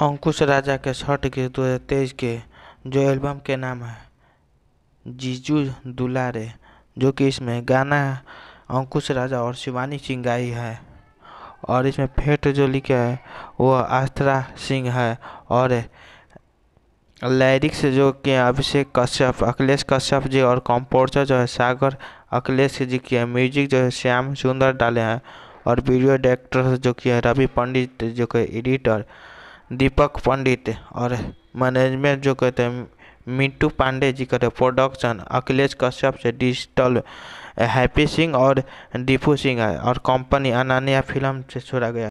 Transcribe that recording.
अंकुश राजा के छठ के दो हज़ार तेईस के जो एल्बम के नाम है जीजू दुलारे जो कि इसमें गाना अंकुश राजा और शिवानी सिंह गाई है और इसमें फेट जो लिखे है वो आस्था सिंह है और लैरिक्स जो कि अभिषेक कश्यप अखिलेश कश्यप जी और कंपोजर जो है सागर अखिलेश जी की म्यूजिक जो है श्याम सुंदर डाले हैं और वीडियो डायरेक्टर जो कि है रवि पंडित जो कि एडिटर दीपक पंडित और मैनेजमेंट जो कहते हैं मिट्टू पांडे जी करते प्रोडक्शन अखिलेश कश्यप से डिजिटल हैप्पी सिंह और दीपू सिंह है और कंपनी अनान्या फिल्म से छोड़ा गया